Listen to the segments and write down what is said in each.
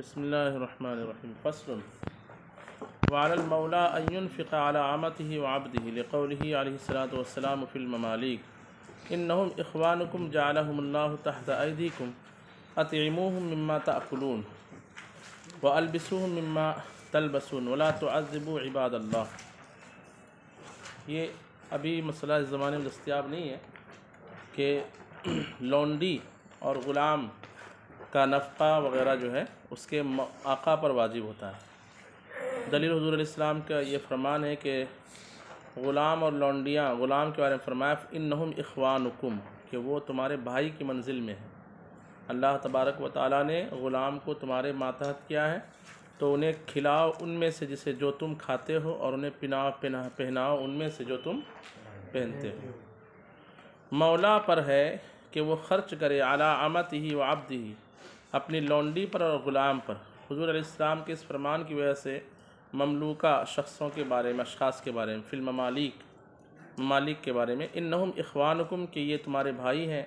बसमीम फ़सल वालमौला फ़िक़ामत ही वबदीक़लाम फ़िल्ममालिक इन नहम इखवानकुम जालहम्ला तहतम अतमूम मम्मा तकलून व अलबसूम मम्मा तलबसून वला तोज़ब इबादल्ला ये अभी मसला इस ज़माने में दस्तियाब नहीं है कि लॉन्डी और ग़ुलाम का नफ़ा वगैरह जो है उसके आका पर वाजिब होता है दलील हजूर इस्लाम का ये फरमान है कि ग़ुलाम और लौंडियाँ ग़ुलाम के बारे में फ़रमाया इन नहम इखवानकुम कि वो तुम्हारे भाई की मंजिल में है अल्लाह तबारक व ताली ने ग़ुलाम को तुम्हारे मातहत किया है तो उन्हें खिलाओ उनमें से जिसे जो तुम खाते हो और उन्हें पिनाओ पिना पहनाओ उनमें से जो तुम पहनते हो मौला पर है कि वो खर्च करे अला आमत ही व आब्द ही अपनी लौंडी पर और ग़ुलाम पर हजूर इस्लाम के इस फरमान की वजह से ममलूका शख्सों के बारे में अशास के बारे में फिल ममालिक ममालिक के बारे में इन नहम इखवानकुम के ये तुम्हारे भाई हैं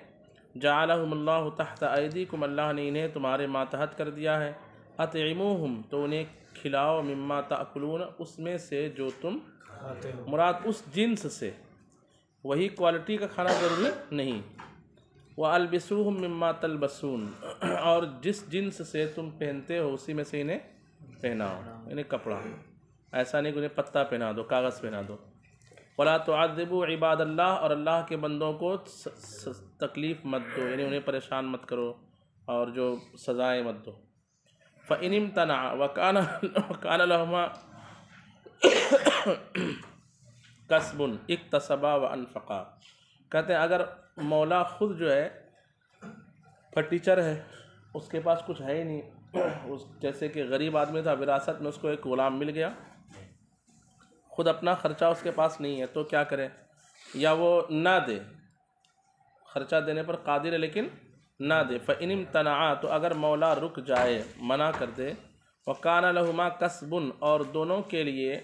जालहमल्ला तहत कुम अल्लाह ने इन्हें तुम्हारे मातहत कर दिया है अतमूहम तो उन्हें खिलाओ मम्मा तकलून उसमें से जो तुम मुराद उस जिन्स से वही क्वालिटी का खाना ज़रूरी नहीं व अलबसूह मम्मा तलबसून और जिस जिन्स से तुम पहनते हो उसी में से इन्हें पहनाओ इन्हें कपड़ा ऐसा नहीं कि उन्हें पत्ता पहना दो कागज़ पहना दो वला तो आदबू इबाद अल्लाह और अल्लाह के बंदों को तकलीफ़ मत दो यानी उन्हें परेशान मत करो और जो सज़ाएँ मत दो फ़िनम तना वकान वकान लहमा कसबन तसबा व अनफ़ा कहते हैं अगर मौला ख़ुद जो है फटीचर है उसके पास कुछ है ही नहीं उस जैसे कि गरीब आदमी था विरासत में उसको एक ग़ुलाम मिल गया खुद अपना ख़र्चा उसके पास नहीं है तो क्या करें या वो ना दे ख़र्चा देने पर कादिर है लेकिन ना दे फ़िनम तना तो अगर मौला रुक जाए मना कर दे वकान लहुमा कस्बुन और दोनों के लिए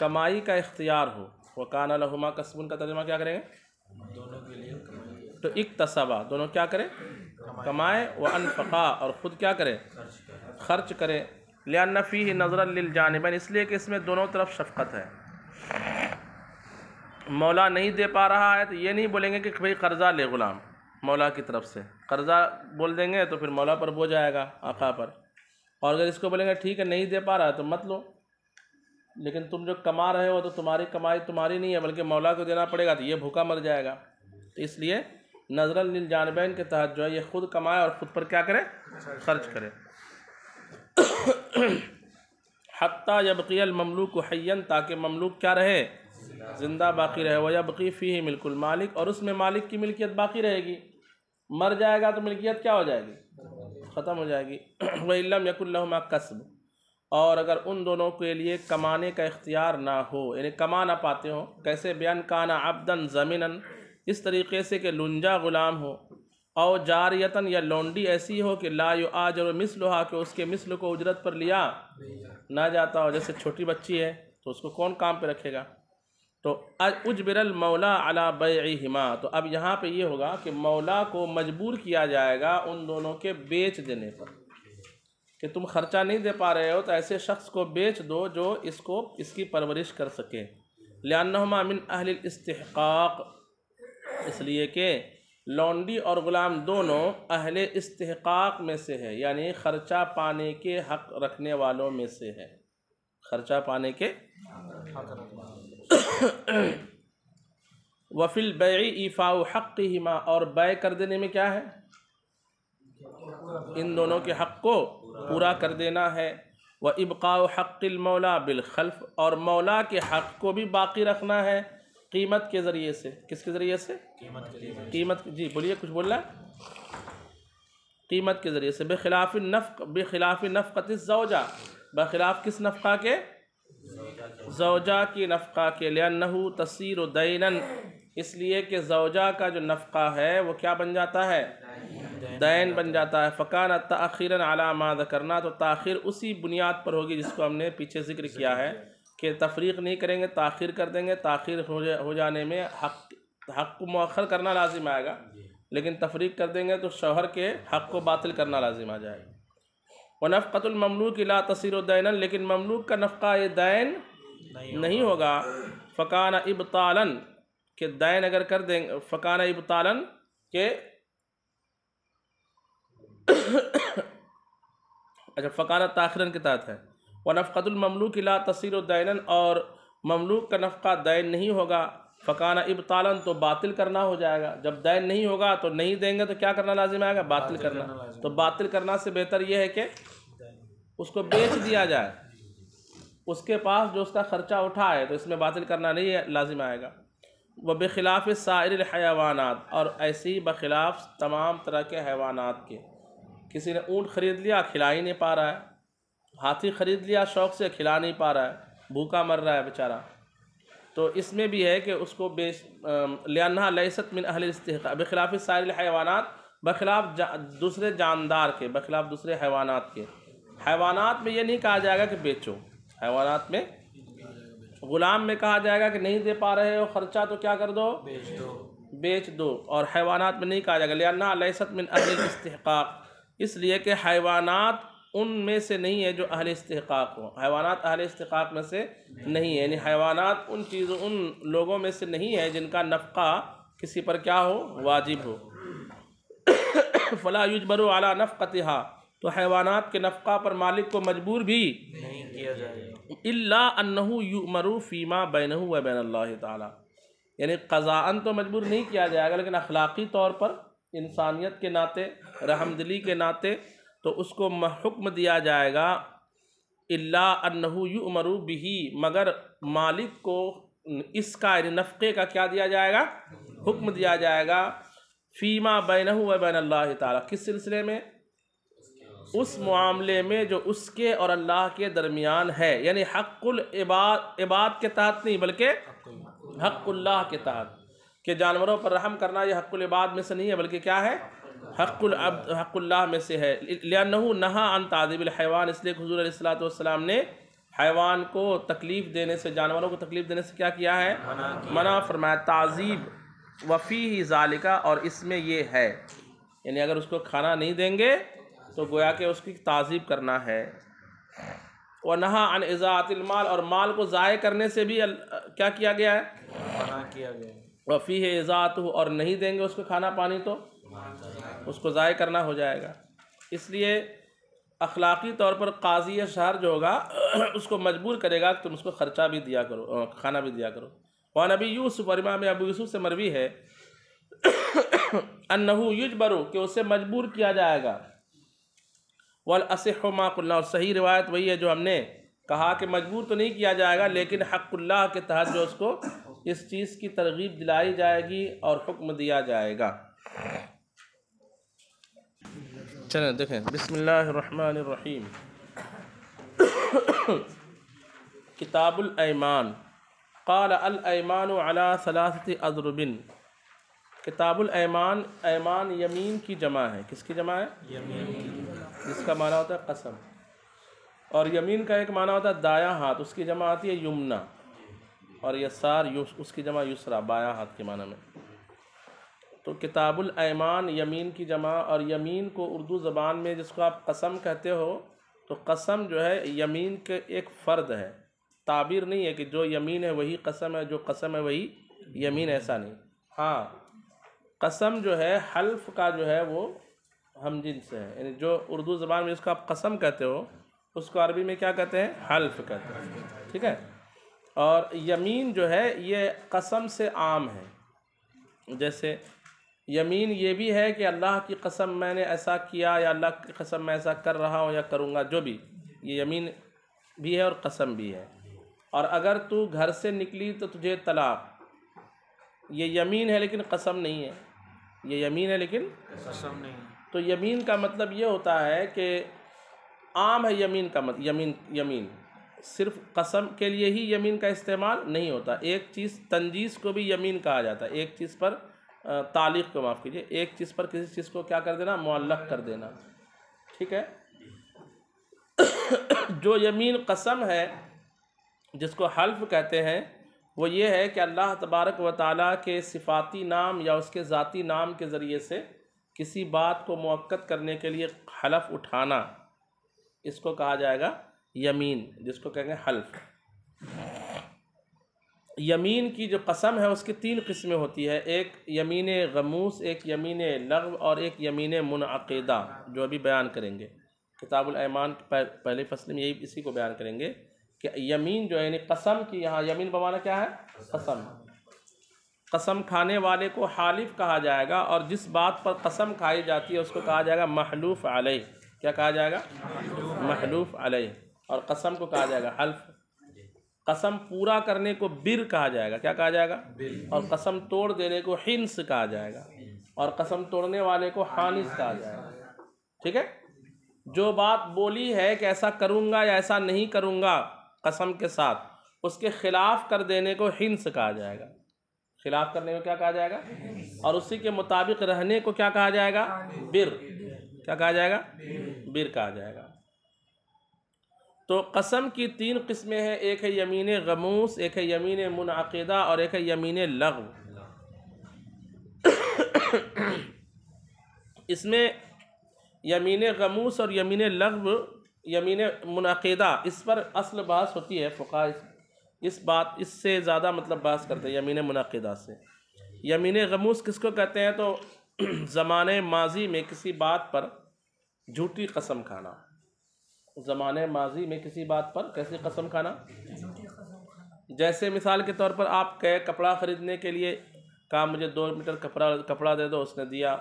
कमाई का इख्तियार हो वकान लहुमा कस्बुन का तर्जमा क्या करेंगे दोनों तो इकतसबा दोनों क्या करें कमाए व अनफ़ा और ख़ुद क्या करें खर्च करें लिया नफ़ी नज़र जानबन इसलिए कि इसमें दोनों तरफ शफकत है मौला नहीं दे पा रहा है तो ये नहीं बोलेंगे कि भाई कर्ज़ा ले ग़ुलाम मौला की तरफ से कर्ज़ा बोल देंगे तो फिर मौला पर बोझ आएगा आका पर और अगर इसको बोलेंगे ठीक है नहीं दे पा रहा है तो मत लो लेकिन तुम जो कमा रहे हो तो तुम्हारी कमाई तुम्हारी नहीं है बल्कि मौला को देना पड़ेगा तो ये भूखा मर जाएगा तो इसलिए नजरन जानबैन के तहत जो है ये खुद कमाए और ख़ुद पर क्या करें खर्च करें हती यबकील ममलूक हयन ताकि ममलूक क्या रहे ज़िंदा बाकी रहे वह यबकी फ़ी ही मिल्कुल मालिक और उसमें मालिक की मिल्कियत बाकी रहेगी मर जाएगा तो मिल्कियत क्या हो जाएगी ख़त्म हो जाएगी इलम यकुल्लमा कस्ब और अगर उन दोनों के लिए कमाने का इख्तियार ना हो यानी कमा ना पाते हो कैसे बेन काना अबदन ज़मीन इस तरीके से कि लुंजा ग़ुलाम हो और जारियतन या लोंडी ऐसी हो कि ला यो आज और मिसल हा कि उसके मिसल को उजरत पर लिया ना जाता हो जैसे छोटी बच्ची है तो उसको कौन काम पे रखेगा तो उजबरल मौला अला हिमा तो अब यहाँ पे ये होगा कि मौला को मजबूर किया जाएगा उन दोनों के बेच देने पर कि तुम ख़र्चा नहीं दे पा रहे हो तो ऐसे शख्स को बेच दो जो इसको इसकी परवरिश कर सके लिया अहल इस्तक इसलिए कि लॉन्डी और ग़ुलाम दोनों अहले इस्तेहकाक में से है यानी ख़र्चा पाने के हक़ रखने वालों में से है ख़र्चा पाने के वफिल बई ईफ़ाउ हक़ हिमा और बै कर देने में क्या है इन दोनों के हक़ को पूरा कर देना है व इबका हक़िल मौला बिलखल्फ़ और मौला के हक़ को भी बाकी रखना है कीमत के ज़रिए से किसके ज़रिए से कीमत के कीमत जी बोलिए कुछ बोलना कीमत के ज़रिए से बेखिलाफ़ नफ़ बेखिलाफ़ नफ़त जोजा बखिलाफ़ किस नफ़ा के जोजा की नफ़ा के लिए नहू तस्र उदैन इसलिए कि जोजा का जो नफ़ा है वो क्या बन जाता है दैन बन जाता है फ़कान तखिरन आला माद करना तो ताखिर उसी बुनियाद पर होगी जिसको हमने पीछे जिक्र किया है कि तफरीक नहीं करेंगे ताखिर कर देंगे ताखिर हो जा हो जाने में हक हक को मौखर करना लाजिम आएगा लेकिन तफरीक कर देंगे तो शोहर के हक को बातिल करना लाजिम आ जाएगा व नफ़तुलममलूक ला तसर दैनन लेकिन ममलूक का नफ़ा ये दैन नहीं, नहीं होगा फ़कान इबतालन के दैन अगर कर देंगे फ़कान इबतालन के अच्छा फ़काना ताखिरन के तहत है व की ला तसर दैन और ममलूक का नफ़ा दैन नहीं होगा फ़काना इबतालन तो बातिल करना हो जाएगा जब दैन नहीं होगा तो नहीं देंगे तो क्या करना लाजिम आएगा बातिल, करना, तो बातिल करना से बेहतर यह है कि उसको बेच दिया जाए उसके पास जो उसका ख़र्चा उठा है तो इसमें बातिल करना नहीं लाजिम आएगा व बखिलाफ सायर और ऐसे ही बखिलाफ तमाम तरह के हैवाना के किसी ने ऊँट ख़रीद लिया खिला ही नहीं पा रहा है हाथी ख़रीद लिया शौक़ से खिला नहीं पा रहा है भूखा मर रहा है बेचारा तो इसमें भी है कि उसको बेच लियाना लसत मिन अहल इस्तेक बखिलाफ़ सारे हैवानात बखिलाफ जा, दूसरे जानदार के बखिलाफ दूसरे हैवानात के हैवानात में ये नहीं कहा जाएगा कि बेचो हैवानात में ग़ुलाम में कहा जाएगा कि नहीं दे पा रहे हो ख़र्चा तो क्या कर दो बेच दो बेच दो और हैवानात में नहीं कहा जाएगा लियाना लयसत मिन अहल इस्तेक इसलिए कि हैवानात उनमें से नहीं है जो अहल इस्तेकाक हो हैवानात अहल इसक़ में से नहीं है यानी हैवानात उन चीज़ों उन लोगों में से नहीं है जिनका नफ़ा किसी पर क्या हो वाजिब हो फ़ला युजबरो आला नफ़तहा तो हैवानात के नफ़ा पर मालिक को मजबूर भी नहीं किया जाएगा इल्ला अन्नहु युमरु फ़ीमा बैनहु व बैन अल्लाह ताला यानी क़ज़ान तो मजबूर नहीं किया जाएगा लेकिन अखलाक़ी तौर पर इंसानियत के नाते रहमदली के नाते तो उसको हुक्म दिया जाएगा इल्ला अन्नहु युमरु बिही मगर मालिक को इसका नफ़े का क्या दिया जाएगा हुक्म दिया जाएगा फ़ीमा बैन व बैन अल्लाह ताला किस सिलसिले में उस मामले में जो उसके और अल्लाह के दरमियान है यानी हक़ुल इबाद इबाद के तहत नहीं बल्कि हक़ुल्लाह के तहत के जानवरों पर रहम करना यह हक़ुल इबाद में से नहीं है बल्कि क्या है हकुल अब्द हकुल्ला में से है लियानहू नहा अन तादिबिल हैवान इसलिए हजूर सलाम ने हैवान को तकलीफ़ देने से जानवरों को तकलीफ़ देने से क्या किया है मना, फरमाया ताज़ीब वफ़ी ही जालिका और इसमें ये है यानी अगर उसको खाना नहीं देंगे तो गोया के उसकी ताज़ीब करना है व नहा अन इज़ातिलमाल और माल को ज़ाय करने से भी अल, क्या किया गया है मना किया गया वफ़ी है इज़ात और नहीं देंगे उसको खाना पानी तो उसको ज़ाय करना हो जाएगा इसलिए अखलाक़ी तौर पर काजी या शहर जो होगा उसको मजबूर करेगा तुम उसको ख़र्चा भी दिया करो खाना भी दिया करो वह नबी यूसुफ और इमाम अबू यूसुफ से मरवी है युज बरो कि उससे मजबूर किया जाएगा वल असह माकुल्ला और सही रिवायत वही है जो हमने कहा कि मजबूर तो नहीं किया जाएगा लेकिन हकुल्ला के तहत जो उसको इस चीज़ की तरगीब दिलाई जाएगी और हुक्म दिया जाएगा चलें देखें बसमीम किताबुलैमान क़ाल अलैमान अला सलासत ऐमान यमीन की जमा है किसकी जमा है यमीन जिसका माना होता है कसम और यमीन का एक माना होता है दाया हाथ उसकी जमा आती है यमुना और यसार उसकी जमा युसरा बाया हाथ के माना में तो किताबुल ऐमान यमीन की जमा और यमीन को उर्दू ज़बान में जिसको आप कसम कहते हो तो कसम जो है यमीन के एक फ़र्द है ताबीर नहीं है कि जो यमीन है वही कसम है जो कसम है वही यमीन ऐसा नहीं हाँ कसम जो है हल्फ का जो है वो हम जिनस है यानी जो उर्दू ज़बान में जिसको आप कसम कहते हो उसको अरबी में क्या कहते हैं हल्फ कहते हैं ठीक है और यमीन जो है ये कसम से आम है जैसे यमीन ये भी है कि अल्लाह की कसम मैंने ऐसा किया या अल्लाह की कसम मैं ऐसा कर रहा हूँ या करूँगा जो भी ये यमीन भी है और कसम भी है और अगर तू घर से निकली तो तुझे तलाक ये यमीन है लेकिन कसम नहीं है ये यमीन है लेकिन कसम नहीं तो यमीन का मतलब ये होता है कि आम है यमीन का मतलब यमीन यमीन सिर्फ कसम के लिए ही यमीन का इस्तेमाल नहीं होता एक चीज़ तंजीस को भी यमीन कहा जाता है एक चीज़ पर तालीख को माफ़ कीजिए एक चीज़ पर किसी चीज़ को क्या कर देना मल्लक कर देना ठीक है जो यमीन कसम है जिसको हल्फ कहते हैं वो ये है कि अल्लाह तबारक व ताली के सिफाती नाम या उसके ज़ाती नाम के ज़रिए से किसी बात को मौक़त करने के लिए हलफ उठाना इसको कहा जाएगा यमीन जिसको कहेंगे हल्फ यमीन की जो कसम है उसकी तीन किस्में होती है एक यमीन गमूस एक यमीन लग और एक यमीन मुनदा जो अभी बयान करेंगे किताबुलैमान पहले फसल में यही इसी को बयान करेंगे कि यमीन जो है यानी कसम की यहाँ यमीन बवाना क्या है कसम कसम खाने वाले को हालिफ कहा जाएगा और जिस बात पर कसम खाई जाती है उसको कहा जाएगा महलूफ अलई क्या कहा जाएगा महलूफ अलई और कसम को कहा जाएगा हल्फ कसम पूरा करने को बिर कहा जाएगा क्या कहा जाएगा और कसम तोड़ देने को हिंस कहा जाएगा और कसम तोड़ने वाले को हानिस कहा जाएगा ठीक है जो बात बोली है कि ऐसा करूँगा या ऐसा नहीं करूँगा कसम के साथ उसके खिलाफ कर देने को हिंस कहा जाएगा खिलाफ करने को क्या कहा जाएगा और उसी के मुताबिक रहने को क्या कहा जाएगा बिर क्या कहा जाएगा बिर कहा जाएगा तो कसम की तीन किस्में हैं एक है यमीन गमूस एक है यमीन मुनदा और एक है यमीन लग इसमें यमीन गमूस और यमीन लग यमीन मुनदा इस पर असल बहस होती है फ़ुका इस, इस बात इससे ज़्यादा मतलब बहस करते हैं यमीन मुनदा से यमीन गमूस किसको कहते हैं तो ज़माने माजी में किसी बात पर झूठी कसम खाना ज़माने माजी में किसी बात पर कैसे कसम खाना जैसे मिसाल के तौर पर आप कहे कपड़ा ख़रीदने के लिए कहा मुझे दो मीटर कपड़ा कपड़ा दे दो उसने दिया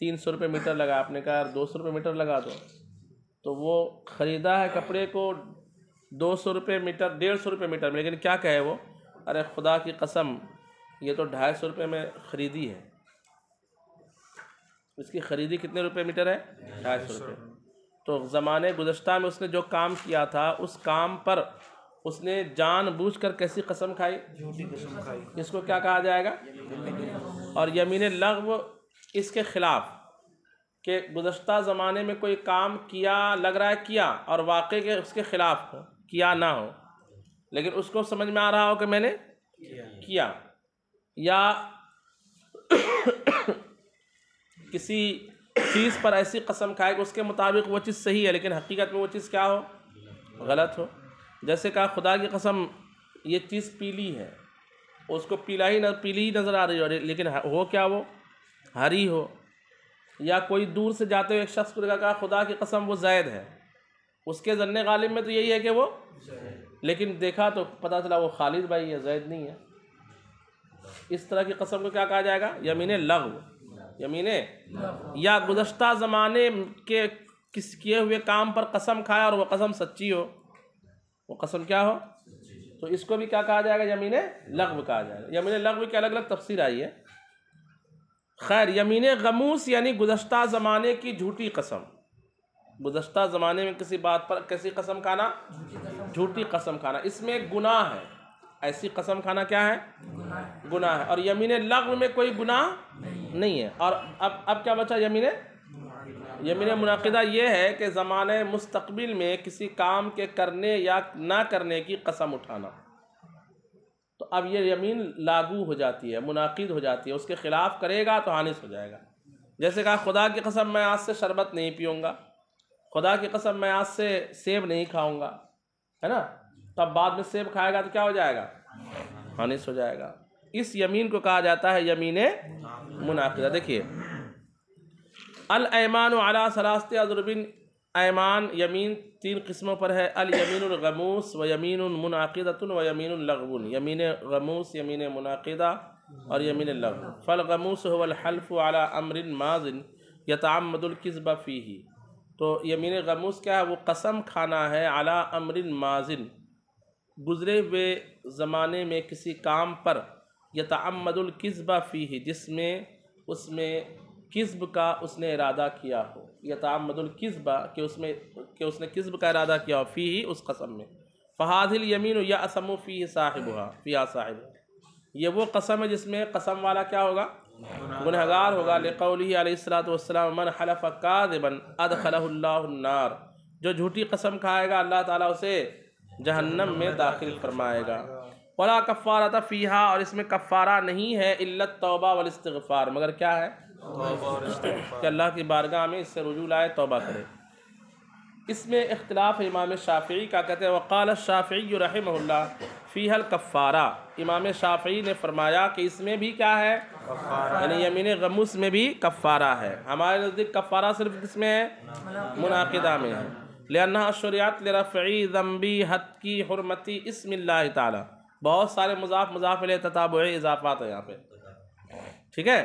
तीन सौ रुपये मीटर लगा आपने कहा दो सौ रुपये मीटर लगा दो तो वो ख़रीदा है कपड़े को दो सौ रुपये मीटर डेढ़ सौ रुपये मीटर लेकिन क्या कहे वो अरे खुदा की कसम ये तो ढाई सौ रुपये में ख़रीदी है इसकी ख़रीदी कितने रुपये मीटर है ढाई सौ रुपये तो ज़माने गुज्त में उसने जो काम किया था उस काम पर उसने बूझ कर कैसी कसम खाई कसम खाई इसको क्या कहा जाएगा और यमीन लगव इसके ख़िलाफ़ कि गुज्त ज़माने में कोई काम किया लग रहा है किया और वाकई के उसके ख़िलाफ़ हो किया ना हो लेकिन उसको समझ में आ रहा हो कि मैंने किया या किसी चीज़ पर ऐसी कसम खाए कि उसके मुताबिक वो चीज़ सही है लेकिन हकीकत में वो चीज़ क्या हो गलत हो जैसे कहा खुदा की कसम ये चीज़ पीली है उसको पीला ही न पीली ही नज़र आ रही हो लेकिन हो क्या वो हरी हो या कोई दूर से जाते हुए एक शख्स को कहा खुदा की कसम वो जैद है उसके जन्ने गालिब में तो यही है कि वो लेकिन देखा तो पता चला वो खालिद भाई है जैद नहीं है इस तरह की कसम को क्या कहा जाएगा यमीन लग यमीने या गुज्त ज़माने के किस किए हुए काम पर कसम खाए और वह कसम सच्ची हो वो कसम क्या हो तो इसको भी क्या कहा जाएगा यमीन लगव कहा जाएगा यमीन लगव की अलग अलग तफसीर आई है खैर यमीन गमूस यानी गुज्त ज़माने की झूठी कसम गुज्त ज़माने में किसी बात पर कैसी कसम खाना झूठी कसम खाना इसमें गुनाह है ऐसी कसम खाना क्या है गुनाह है और यमीन लगव में कोई गुनाह नहीं है और अब अब क्या बचा यमीन यमीन मुनदा ये है कि ज़मान मुस्तबिल में किसी काम के करने या ना करने की कसम उठाना तो अब ये यमीन लागू हो जाती है मुनद हो जाती है उसके ख़िलाफ़ करेगा तो हानिस हो जाएगा जैसे कहा खुदा की कसम मैं आज से शरबत नहीं पीऊँगा खुदा की कसम मैं आज से सेब नहीं खाऊँगा है ना तब बाद में सेब खाएगा तो क्या हो जाएगा हानिस हो जाएगा इस यमीन को कहा जाता है यमीन मुनाफिदा देखिए अल ऐमान अला सलास्त अजरबिन ऐमान यमीन तीन किस्मों पर है अल यमीन व यमीन मुनाक़दतन व यमीन लगबन यमीन गमूस यमीन मुनाक़दा और यमीन लगव फ़ल गमूस हल्फ अला अमरिन माजिन यतामदुल्कस्बा ही तो यमीन गमूस क्या है वो कसम खाना है अला अमरिन माजिन गुज़रे हुए ज़माने में किसी काम पर या फ़ी ही जिसमें उसमें किस्ब का उसने इरादा किया हो या तमदुल्कस्बा कि उसमें कि उसने किस्ब का इरादा किया हो फ़ी ही उस कसम में फ़हादिल यमीन या असम फ़ी साहिब हुआ फ़िया साहिब ये वो कसम है जिसमें कसम वाला क्या होगा गुनहगार होगा लेकौलीसलाम मन हलफ जो झूठी कसम खाएगा अल्लाह ताला उसे जहन्नम में दाखिल फरमाएगा वला कफ़ारा था फ़ीहा और इसमें कफ़ारा नहीं है इल्लत तौबा वलस्तफ़ार मगर क्या है कि अल्लाह की बारगाह में इससे रजू लाए तौबा करे इसमें इख्तलाफ इमाम शाफी का कहते हैं वकाल शाफी रहमल्ला फ़ीहल कफ़ारा इमाम शाफी ने फरमाया कि इसमें भी क्या है यानी यमीन गमुस में भी कफ़ारा है हमारे नज़दीक कफ़ारा सिर्फ किसमें है मुनदा में है लेना शरियात लरफ़ी जम्बी हद की हरमती इसमिल्ल ताली बहुत सारे मज़ाफ मज़ाफिल तताब इजाफात है यहाँ पे ठीक है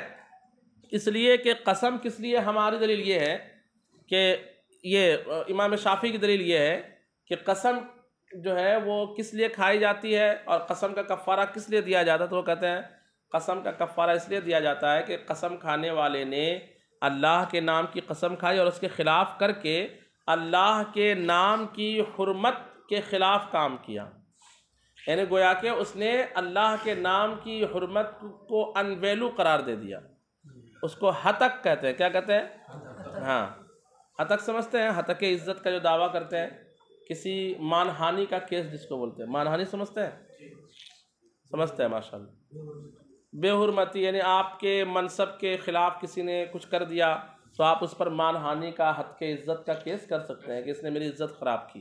इसलिए कि कसम किस लिए हमारी दलील ये है कि ये इमाम शाफी की दलील ये है कि कसम जो है वो किस लिए खाई जाती है और कसम का कफ़ारा किस लिए दिया जाता है तो वो कहते हैं कसम का कफ़ारा इसलिए दिया जाता है कि कसम खाने वाले ने अल्लाह के नाम की कसम खाई और उसके ख़िलाफ़ करके अल्लाह के नाम की हरमत के ख़िलाफ़ काम किया यानी गोया के उसने अल्लाह के नाम की हरमत को अनवेलू करार दे दिया उसको हतक कहते हैं क्या कहते हैं हाँ हतक समझते हैं हतक इज़्ज़त का जो दावा करते हैं किसी मानहानि का केस जिसको बोलते हैं मानहानि समझते हैं समझते हैं माशाल्लाह बेहरमती यानी आपके मनसब के ख़िलाफ़ किसी ने कुछ कर दिया तो आप उस पर मानहानि का हत के इज़्ज़त का केस कर सकते हैं कि इसने मेरी इज़्ज़त ख़राब की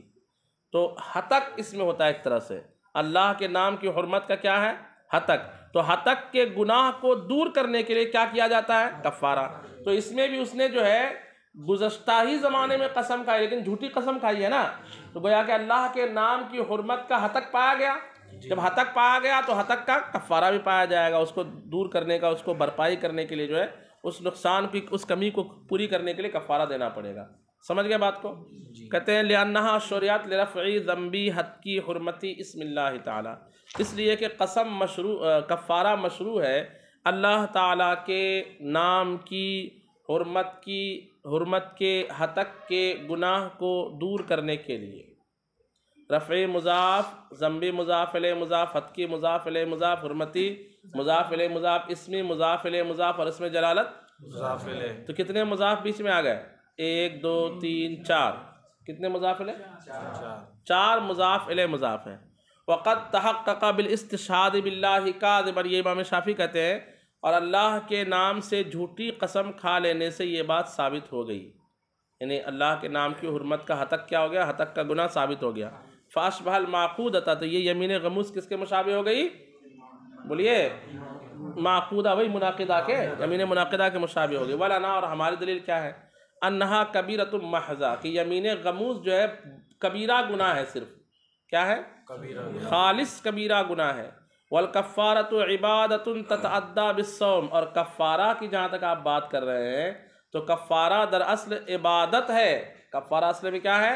तो हतक इसमें होता है एक तरह से अल्लाह के नाम की हरमत का क्या है हतक तो हतक के गुनाह को दूर करने के लिए क्या किया जाता है कफ़ारा तो इसमें भी उसने जो है गुजशत ही ज़माने में कसम खाई लेकिन झूठी कसम खाई है ना तो गोया कि अल्लाह के नाम की हरमत का हतक पाया गया जब हतक पाया गया तो हतक का कफ़ारा भी पाया जाएगा उसको दूर करने का उसको भरपाई करने के लिए जो है उस नुकसान की उस कमी को पूरी करने के लिए कफ़ारा देना पड़ेगा समझ गए बात को कहते हैं लियाना शौरियात लफ़ी ज़म्बी हद की हरमती इसमिल्ला ताला इसलिए कि कसम मशरू कफ़ारा मशरू है अल्लाह ताला के नाम की हरमत की हरमत के हतक के गुनाह को दूर करने के लिए रफ़ मुजाफ ज़म्बी मुजाफिल मुजाफ हत की मुजाफिल मुजाफ हरमती मुजाफिल मुजाफ इसमी मुजाफिल मुजाफ और इसमें जलालत तो कितने मुजाफ बीच में आ गए एक दो तीन चार कितने मजाफिल है चार चार मजाफिल मजाफ हैं वक़त तहक़ बिल का बिल्लाबर ये इमाम शाफ़ी कहते हैं और अल्लाह के नाम से झूठी कसम खा लेने से ये बात साबित हो गई यानी अल्लाह के नाम की हरमत का हतक क्या हो गया हतक का गुना साबित हो गया फाश बहल माखूद तो ये यमीन गमूस किसके मुशाबे हो गई बोलिए माखूदा वही मुनदा के यमीन मुनदा के मुशाबे हो गई वाला ना और हमारी दलील क्या है अनहा कबीरत महजा कि यमीन गमूस जो है कबीरा गुना है सिर्फ क्या है कबीरा खालिस कबीरा गुना है वलकफ़ारत इबादत ततअद्दा बिसौम और कफ़ारा की जहाँ तक आप बात कर रहे हैं तो कफ़ारा दरअसल इबादत है कफ़ारा असल में क्या है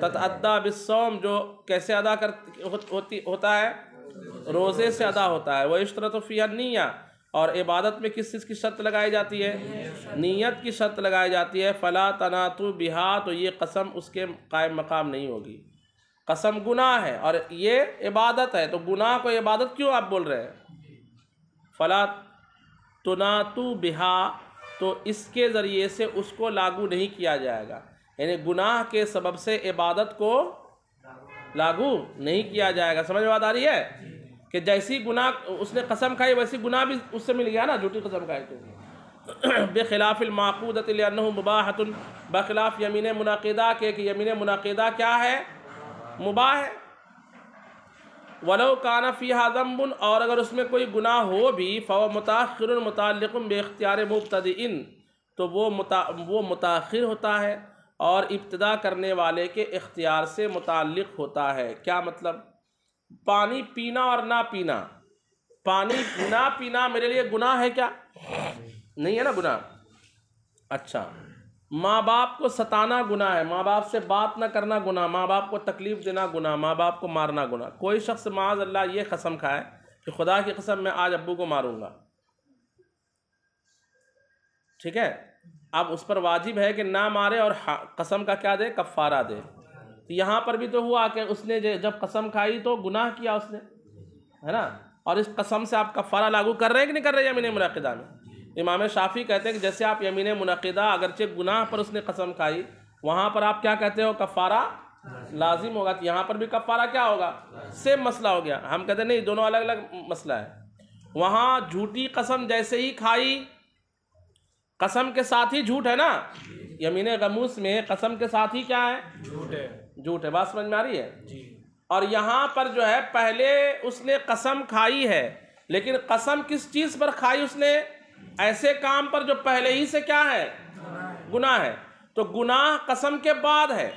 ततअद्दा बसम जो कैसे अदा कर होती होता है रोज़े से अदा होता है वह तो फ़ियनिया और इबादत में किस चीज़ की शर्त लगाई जाती है नीयत की शर्त लगाई जाती है फ़ला तनातु बिहा तो ये कसम उसके कायम मकाम नहीं होगी कसम गुनाह है और ये इबादत है तो गुनाह को इबादत क्यों आप बोल रहे हैं फ़ला तनातु बिहा तो इसके ज़रिए से उसको लागू नहीं किया जाएगा यानी गुनाह के सबब से इबादत को लागू नहीं किया जाएगा समझ बात आ रही है कि जैसी गुना उसने कसम खाई वैसी गुना भी उससे मिल गया ना झूठी कसम खाई तो बेखिलाफ़िलमाकूदत मुबाहतन बखिलाफ़ यमीन मुनदा के कि यमीन मुनदा क्या है मुबाह है वलो काना फ़ी और अगर उसमें कोई गुनाह हो भी फ़व मुताखिर मुतलकम बेख्तियार इन तो वो मुता वो मुताखिर होता है और इब्तदा करने वाले के इख्तियार से मुतल होता है क्या मतलब पानी पीना और ना पीना पानी ना पीना मेरे लिए गुनाह है क्या नहीं है ना गुनाह अच्छा माँ बाप को सताना गुनाह है माँ बाप से बात ना करना गुनाह माँ बाप को तकलीफ़ देना गुनाह माँ बाप को मारना गुनाह कोई शख्स माज अल्लाह ये कसम खाए कि खुदा की कसम मैं आज अबू को मारूंगा ठीक है अब उस पर वाजिब है कि ना मारे और कसम का क्या दे कफ़ारा दे तो यहाँ पर भी तो हुआ कि उसने जब कसम खाई तो गुनाह किया उसने है ना और इस कसम से आप कफ़ारा लागू कर रहे हैं कि नहीं कर रहे यमीन मुनदा में इमाम शाफ़ी कहते हैं कि जैसे आप यमीन मुनदा अगरचे गुनाह पर उसने कसम खाई वहाँ पर आप क्या कहते हो कफ़ारा लाजिम होगा तो यहाँ पर भी कफ़ारा क्या होगा सेम मसला हो गया हम कहते हैं नहीं दोनों अलग अलग मसला है वहाँ झूठी कसम जैसे ही खाई कसम के साथ ही झूठ है ना यमीन गमूस में कसम के साथ ही क्या है झूठ है झूठ है बात समझ में आ रही है जी और यहाँ पर जो है पहले उसने कसम खाई है लेकिन कसम किस चीज़ पर खाई उसने ऐसे काम पर जो पहले ही से क्या है गुनाह है तो गुनाह कसम के बाद है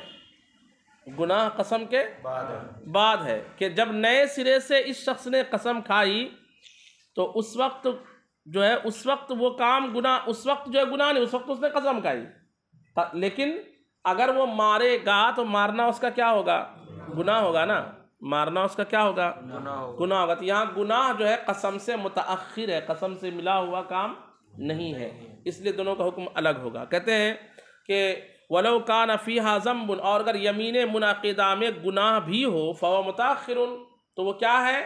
गुनाह कसम के बाद है बाद है कि जब नए सिरे से इस शख्स ने कसम खाई तो उस वक्त जो है उस वक्त वो काम गुनाह उस वक्त जो है गुनाह नहीं उस वक्त उसने कसम खाई लेकिन अगर वो मारेगा तो मारना उसका क्या होगा गुनाह होगा ना मारना उसका क्या होगा गुनाह होगा तो यहाँ गुनाह जो है कसम से मुतखर है कसम से मिला हुआ काम नहीं है इसलिए दोनों का हुक्म अलग होगा कहते हैं कि वलो का नफ़ी हाजम्बन और अगर यमीन मुनाकदा में गुनाह भी हो फवा मुतर तो वो क्या है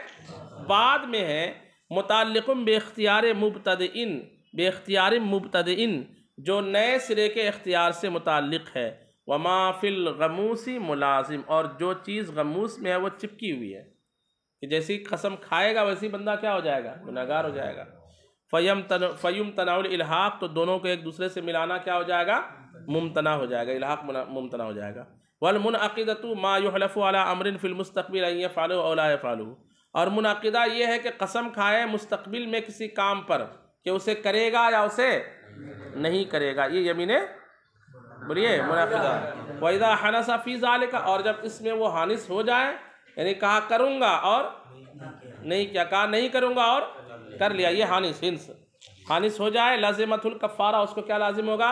बाद में है मुतलकम बेख्तियार मुबतद इन बेख्तियार मुबतद इन जो नए सिरे के इख्तियार से मुतक़ है वमाफिल गमूसी मुलाजिम और जो चीज़ गमूस में है वो चिपकी हुई है कि जैसी कसम खाएगा वैसी बंदा क्या हो जाएगा गुनागार हो जाएगा फ़यम तन फ़यम तनाउल इलाहाक तो दोनों को एक दूसरे से मिलाना क्या हो जाएगा मुमतना हो जाएगा इलाहाक मुमतना हो जाएगा वल माँ माहलफ़ अला अमरिन फ़िलमस्तबिल फ़ालो अला फ़ालू और मुनदा यह है कि कसम खाए मुस्तबिल में किसी काम पर कि उसे करेगा या उसे नहीं करेगा ये यमीन बोलिए मुनाफिजा वैदा हफीज आल का और जब इसमें वो हानिस हो जाए यानी कहा करूँगा और नहीं क्या कहा नहीं करूँगा और कर लिया ये हानिस हिंस हानिस हो जाए लाजिमतुल कफ़ारा उसको क्या लाजिम होगा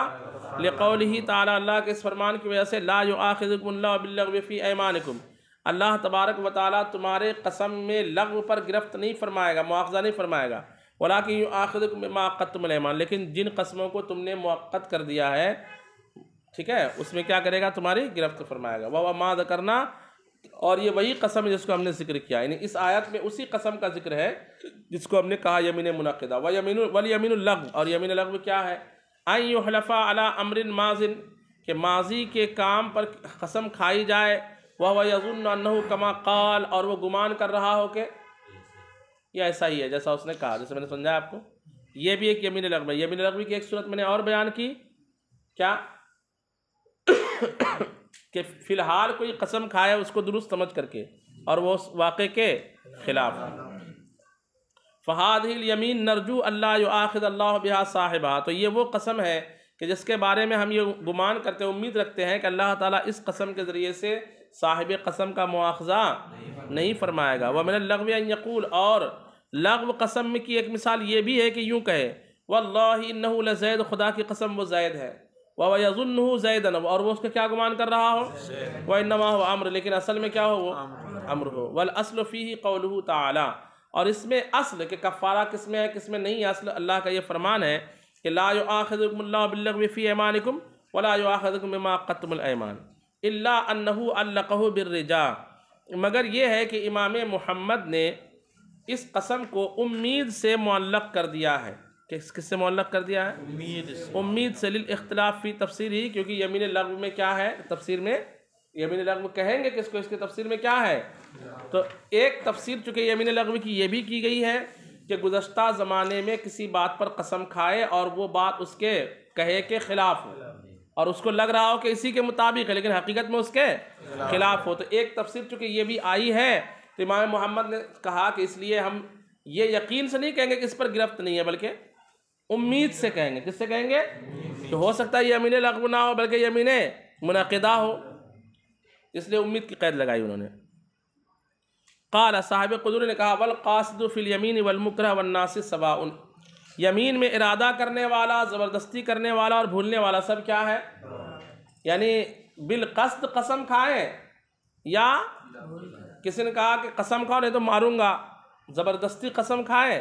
लिकौल ही ताला अल्लाह के इस फरमान की वजह से ला आखिरफ़ी ऐमानकुम अल्लाह तबारक व ताली तुम्हारे कसम में लग पर गिरफ्त नहीं फरमाएगा मुआवजा नहीं फरमाएगा वाला कि यूँ आखिर माक़तमलमान लेकिन जिन कस्मों को तुमने मौक़त कर दिया है ठीक है उसमें क्या करेगा तुम्हारी गिरफ्त फरमाएगा वाह माद करना और ये वही कसम है जिसको हमने जिक्र किया यानी इस आयत में उसी कसम का जिक्र है जिसको हमने कहा यमिन मुनदा व यमिन वल यमिन लग और यमिन लग क्या है आई यू हलफा अला अमरिन माजिन के माजी के काम पर कसम खाई जाए वह वजून कमा कल और वह गुमान कर रहा हो के ये ऐसा ही है जैसा उसने कहा जैसे मैंने समझा आपको ये भी एक यमीन लगबी यमीन लगबी की एक सूरत मैंने और बयान की क्या कि फ़िलहाल कोई कसम खाए उसको दुरुस्त समझ करके और वो उस वाक़े के ख़िलाफ़ फ़हाद यमीन नरजू अल्लाह आखिर अल्लाह बिहा साहिबा तो ये वो कसम है कि जिसके बारे में हम ये गुमान करते उम्मीद रखते हैं कि अल्लाह ताला इस कसम के ज़रिए से साहिब कसम का मुआवजा नहीं फरमाएगा वह मेरा लगव यकूल और लगव कसम में की एक मिसाल ये भी है कि यूँ कहे वल्ल जैद खुदा की कसम व जैद है वह यजुन जैदन और वह उसका क्या गुमान कर रहा हो वह नमा हो अम्र लेकिन असल में क्या हो वो अम्र हो वल असल फ़ी कौल ताला और इसमें असल के कफ़ारा किस में है किस में नहीं असल अल्लाह का ये फरमान है कि ला आखिर बिल्लफ़ी एमानकुम वला आखिर बिमा कतमान अल्लाह बिर्रजा मगर यह है कि इमाम मोहम्मद ने इस कसम को उम्मीद से मुल्लक कर दिया है किस किससे मुल्लक कर दिया है उम्मीद से उम्मीद से लिलख्तलाफ़ी तफसर ही क्योंकि यमीन लफ्ज़ में क्या है तफसर में यमीन लफ्ज़ कहेंगे किसको इसके तफसर में क्या है तो एक तफसर चूँकि यमीन लफ्ज़ की यह भी की गई है कि गुज्त ज़माने में किसी बात पर कसम खाए और वो बात उसके कहे के ख़िलाफ़ हो और उसको लग रहा हो कि इसी के मुताबिक है लेकिन हकीकत में उसके खिलाफ हो तो एक तफसीर चूँकि ये भी आई है तो इमाम मोहम्मद ने कहा कि इसलिए हम ये यकीन से नहीं कहेंगे कि इस पर गिरफ्त नहीं है बल्कि उम्मीद से कहेंगे किससे कहेंगे तो हो सकता है यमीन लगू ना हो बल्कि यमीन मुनदा हो इसलिए उम्मीद की कैद लगाई उन्होंने काला साहब कदूर ने कहा वल कासद यमीन वलमकर वन्नासिस यमीन में इरादा करने वाला ज़बरदस्ती करने वाला और भूलने वाला सब क्या है यानी बिलकस्त कसम खाएं या किसी ने कहा कि कसम खाओ नहीं तो मारूंगा ज़बरदस्ती कसम खाएं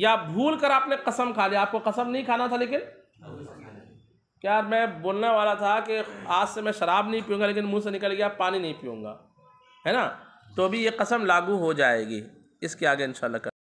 या भूल कर आपने कसम खा लिया आपको कसम नहीं खाना था लेकिन क्या मैं बोलने वाला था कि आज से मैं शराब नहीं पीऊँगा लेकिन मुँह से निकल गया पानी नहीं पीऊँगा है ना तो भी ये कसम लागू हो जाएगी इसके आगे इंशाल्लाह